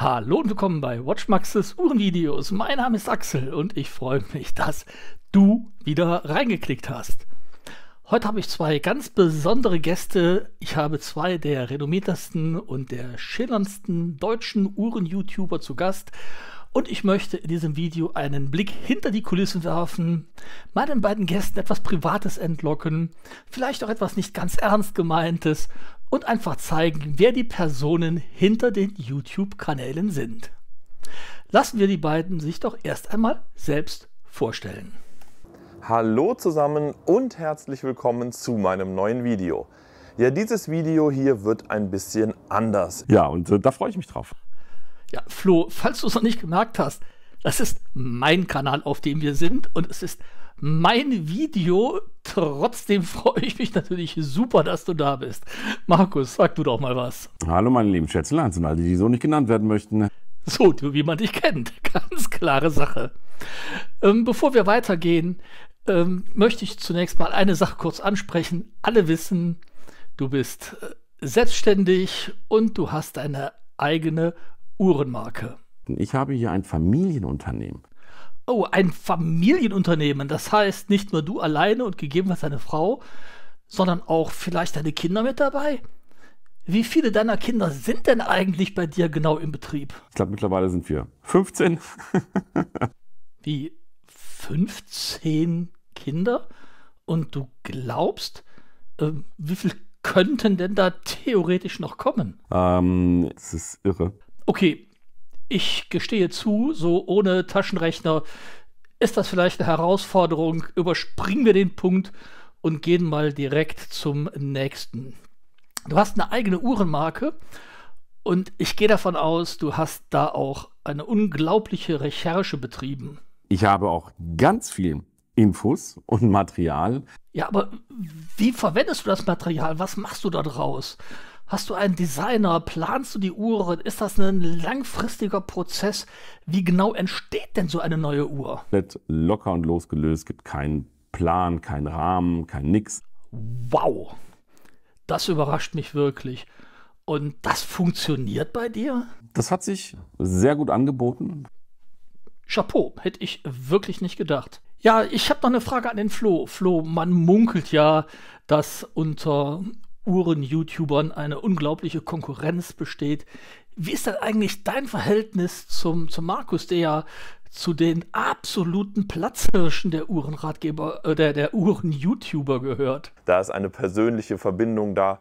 Hallo und willkommen bei Watchmaxes Uhrenvideos. Mein Name ist Axel und ich freue mich, dass du wieder reingeklickt hast. Heute habe ich zwei ganz besondere Gäste. Ich habe zwei der renommiertesten und der schillerndsten deutschen Uhren-YouTuber zu Gast. Und ich möchte in diesem Video einen Blick hinter die Kulissen werfen, meinen beiden Gästen etwas Privates entlocken, vielleicht auch etwas nicht ganz ernst gemeintes und einfach zeigen, wer die Personen hinter den YouTube-Kanälen sind. Lassen wir die beiden sich doch erst einmal selbst vorstellen. Hallo zusammen und herzlich willkommen zu meinem neuen Video. Ja, dieses Video hier wird ein bisschen anders. Ja, und äh, da freue ich mich drauf. Ja, Flo, falls du es noch nicht gemerkt hast, das ist mein Kanal, auf dem wir sind und es ist mein Video. Trotzdem freue ich mich natürlich super, dass du da bist. Markus, sag du doch mal was. Hallo, meine lieben Schätzeleins und alle, die, so nicht genannt werden möchten. So, wie man dich kennt. Ganz klare Sache. Ähm, bevor wir weitergehen, ähm, möchte ich zunächst mal eine Sache kurz ansprechen. Alle wissen, du bist äh, selbstständig und du hast eine eigene Uhrenmarke. Ich habe hier ein Familienunternehmen oh, ein Familienunternehmen. Das heißt, nicht nur du alleine und gegebenenfalls deine Frau, sondern auch vielleicht deine Kinder mit dabei. Wie viele deiner Kinder sind denn eigentlich bei dir genau im Betrieb? Ich glaube, mittlerweile sind wir 15. Wie 15 Kinder? Und du glaubst, äh, wie viele könnten denn da theoretisch noch kommen? Ähm, das ist irre. Okay, ich gestehe zu, so ohne Taschenrechner ist das vielleicht eine Herausforderung. Überspringen wir den Punkt und gehen mal direkt zum nächsten. Du hast eine eigene Uhrenmarke und ich gehe davon aus, du hast da auch eine unglaubliche Recherche betrieben. Ich habe auch ganz viel Infos und Material. Ja, aber wie verwendest du das Material? Was machst du da draus? Hast du einen Designer? Planst du die Uhren? Ist das ein langfristiger Prozess? Wie genau entsteht denn so eine neue Uhr? Locker und losgelöst, gibt keinen Plan, keinen Rahmen, kein Nix. Wow, das überrascht mich wirklich. Und das funktioniert bei dir? Das hat sich sehr gut angeboten. Chapeau, hätte ich wirklich nicht gedacht. Ja, ich habe noch eine Frage an den Flo. Flo, man munkelt ja, dass unter Uhren-YouTubern eine unglaubliche Konkurrenz besteht. Wie ist dann eigentlich dein Verhältnis zum, zum Markus, der ja zu den absoluten Platzhirschen der Uhrenratgeber, äh, der, Uhren-YouTuber gehört. Da ist eine persönliche Verbindung da.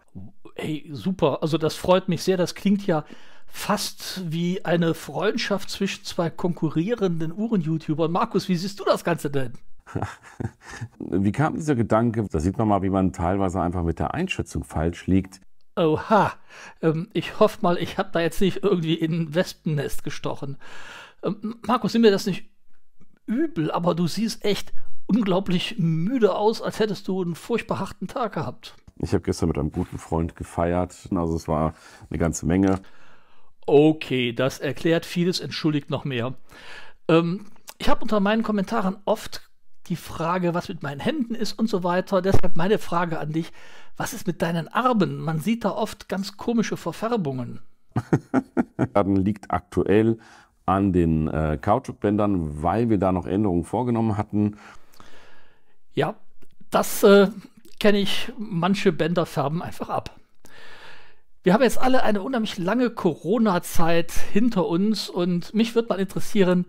Ey, super. Also das freut mich sehr. Das klingt ja fast wie eine Freundschaft zwischen zwei konkurrierenden Uhren-YouTubern. Markus, wie siehst du das Ganze denn? Wie kam dieser Gedanke? Da sieht man mal, wie man teilweise einfach mit der Einschätzung falsch liegt. Oha, ähm, ich hoffe mal, ich habe da jetzt nicht irgendwie in ein Wespennest gestochen. Ähm, Markus, nimm mir das nicht übel, aber du siehst echt unglaublich müde aus, als hättest du einen furchtbar harten Tag gehabt. Ich habe gestern mit einem guten Freund gefeiert, also es war eine ganze Menge. Okay, das erklärt vieles, entschuldigt noch mehr. Ähm, ich habe unter meinen Kommentaren oft die Frage, was mit meinen Händen ist und so weiter. Deshalb meine Frage an dich, was ist mit deinen Armen? Man sieht da oft ganz komische Verfärbungen. liegt aktuell an den äh, Kautschukbändern, weil wir da noch Änderungen vorgenommen hatten. Ja, das äh, kenne ich. Manche Bänder färben einfach ab. Wir haben jetzt alle eine unheimlich lange Corona-Zeit hinter uns und mich würde mal interessieren,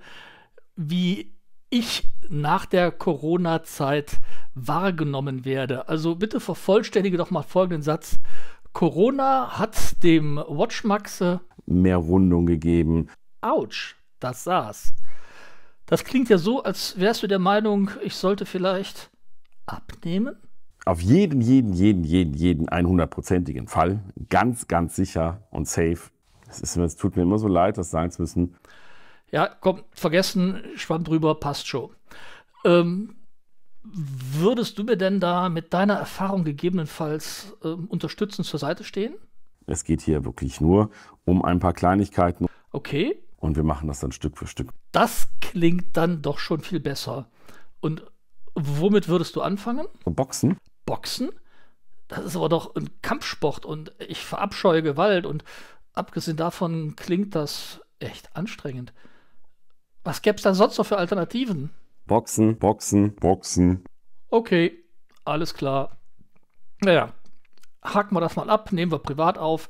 wie ich nach der Corona-Zeit wahrgenommen werde. Also bitte vervollständige doch mal folgenden Satz. Corona hat dem Watchmaxe mehr Rundung gegeben. Autsch, das saß. Das klingt ja so, als wärst du der Meinung, ich sollte vielleicht abnehmen? Auf jeden, jeden, jeden, jeden, jeden 100%igen Fall. Ganz, ganz sicher und safe. Es, ist, es tut mir immer so leid, das sein zu müssen ja, komm, vergessen, Schwamm drüber, passt schon. Ähm, würdest du mir denn da mit deiner Erfahrung gegebenenfalls äh, unterstützend zur Seite stehen? Es geht hier wirklich nur um ein paar Kleinigkeiten. Okay. Und wir machen das dann Stück für Stück. Das klingt dann doch schon viel besser. Und womit würdest du anfangen? Boxen. Boxen? Das ist aber doch ein Kampfsport und ich verabscheue Gewalt und abgesehen davon klingt das echt anstrengend. Was gäbe es da sonst noch für Alternativen? Boxen, Boxen, Boxen. Okay, alles klar. Naja, haken wir das mal ab, nehmen wir privat auf.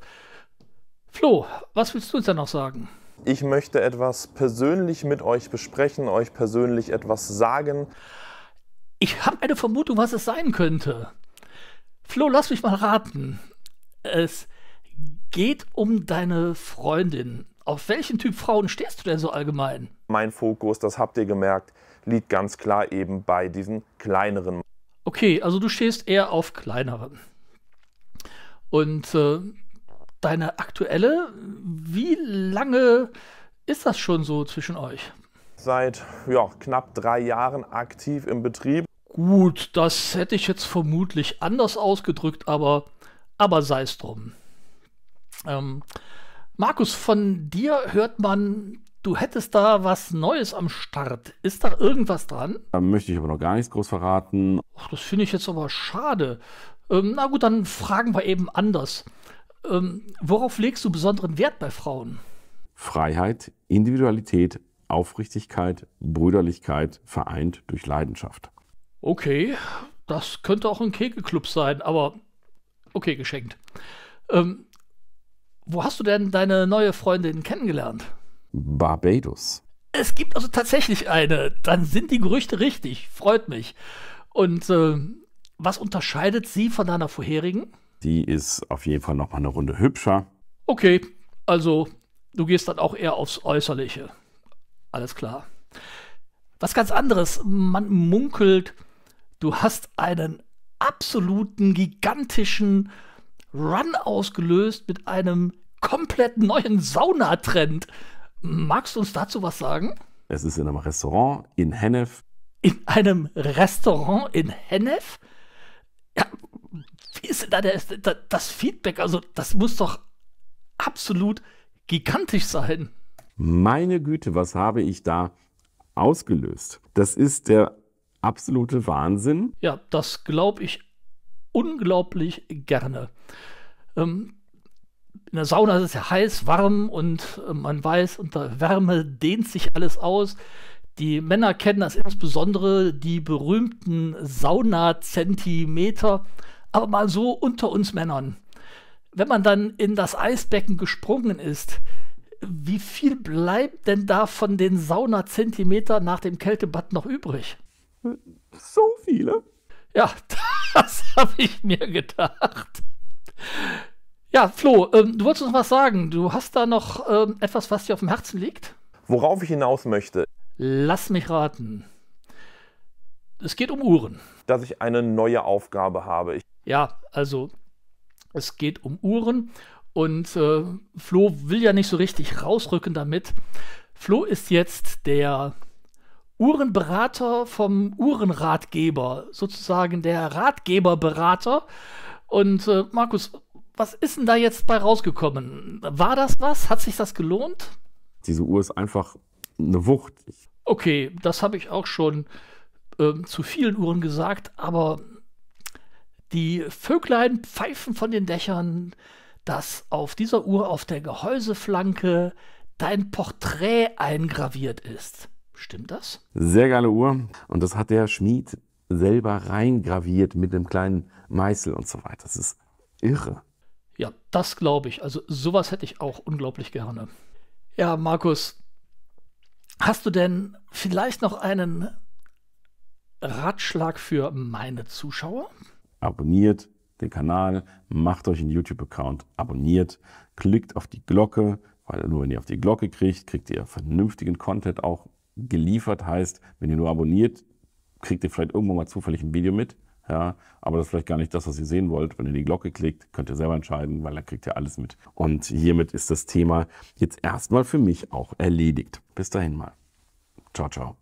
Flo, was willst du uns denn noch sagen? Ich möchte etwas persönlich mit euch besprechen, euch persönlich etwas sagen. Ich habe eine Vermutung, was es sein könnte. Flo, lass mich mal raten. Es geht um deine Freundin. Auf welchen Typ Frauen stehst du denn so allgemein? Mein Fokus, das habt ihr gemerkt, liegt ganz klar eben bei diesen kleineren. Okay, also du stehst eher auf kleineren. Und äh, deine aktuelle, wie lange ist das schon so zwischen euch? Seit ja, knapp drei Jahren aktiv im Betrieb. Gut, das hätte ich jetzt vermutlich anders ausgedrückt, aber, aber sei es drum. Ähm, Markus, von dir hört man, du hättest da was Neues am Start. Ist da irgendwas dran? Da möchte ich aber noch gar nichts groß verraten. Ach, das finde ich jetzt aber schade. Ähm, na gut, dann fragen wir eben anders. Ähm, worauf legst du besonderen Wert bei Frauen? Freiheit, Individualität, Aufrichtigkeit, Brüderlichkeit vereint durch Leidenschaft. Okay, das könnte auch ein Kegelclub sein, aber okay, geschenkt. Ähm, wo hast du denn deine neue Freundin kennengelernt? Barbados. Es gibt also tatsächlich eine. Dann sind die Gerüchte richtig. Freut mich. Und äh, was unterscheidet sie von deiner vorherigen? Die ist auf jeden Fall noch mal eine Runde hübscher. Okay, also du gehst dann auch eher aufs Äußerliche. Alles klar. Was ganz anderes. Man munkelt, du hast einen absoluten, gigantischen Run ausgelöst mit einem komplett neuen Saunatrend. Magst du uns dazu was sagen? Es ist in einem Restaurant in Hennef. In einem Restaurant in Hennef? Ja, wie ist denn da der, das Feedback? Also, das muss doch absolut gigantisch sein. Meine Güte, was habe ich da ausgelöst? Das ist der absolute Wahnsinn. Ja, das glaube ich unglaublich gerne. Ähm, in der Sauna ist es ja heiß, warm und äh, man weiß, unter Wärme dehnt sich alles aus. Die Männer kennen das insbesondere, die berühmten Saunazentimeter. Aber mal so unter uns Männern. Wenn man dann in das Eisbecken gesprungen ist, wie viel bleibt denn da von den Saunazentimeter nach dem Kältebad noch übrig? So viele? Ja, das habe ich mir gedacht. Ja, Flo, ähm, du wolltest uns was sagen. Du hast da noch ähm, etwas, was dir auf dem Herzen liegt? Worauf ich hinaus möchte. Lass mich raten. Es geht um Uhren. Dass ich eine neue Aufgabe habe. Ich ja, also es geht um Uhren und äh, Flo will ja nicht so richtig rausrücken damit. Flo ist jetzt der Uhrenberater vom Uhrenratgeber, sozusagen der Ratgeberberater. Und äh, Markus, was ist denn da jetzt bei rausgekommen? War das was? Hat sich das gelohnt? Diese Uhr ist einfach eine Wucht. Okay, das habe ich auch schon ähm, zu vielen Uhren gesagt, aber die Vöglein pfeifen von den Dächern, dass auf dieser Uhr auf der Gehäuseflanke dein Porträt eingraviert ist. Stimmt das? Sehr geile Uhr. Und das hat der Schmied selber reingraviert mit einem kleinen Meißel und so weiter. Das ist irre. Ja, das glaube ich. Also sowas hätte ich auch unglaublich gerne. Ja, Markus, hast du denn vielleicht noch einen Ratschlag für meine Zuschauer? Abonniert den Kanal, macht euch einen YouTube-Account, abonniert, klickt auf die Glocke, weil nur wenn ihr auf die Glocke kriegt, kriegt ihr vernünftigen Content auch geliefert. Heißt, wenn ihr nur abonniert, kriegt ihr vielleicht irgendwann mal zufällig ein Video mit. Ja, aber das ist vielleicht gar nicht das, was ihr sehen wollt. Wenn ihr die Glocke klickt, könnt ihr selber entscheiden, weil dann kriegt ihr alles mit. Und hiermit ist das Thema jetzt erstmal für mich auch erledigt. Bis dahin mal. Ciao, ciao.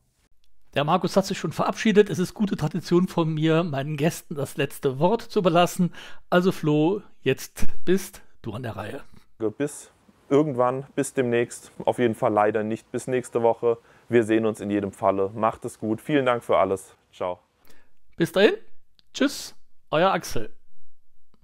Der Markus hat sich schon verabschiedet. Es ist gute Tradition von mir, meinen Gästen das letzte Wort zu überlassen. Also Flo, jetzt bist du an der Reihe. Bis irgendwann, bis demnächst. Auf jeden Fall leider nicht bis nächste Woche. Wir sehen uns in jedem Falle. Macht es gut. Vielen Dank für alles. Ciao. Bis dahin. Tschüss, euer Axel.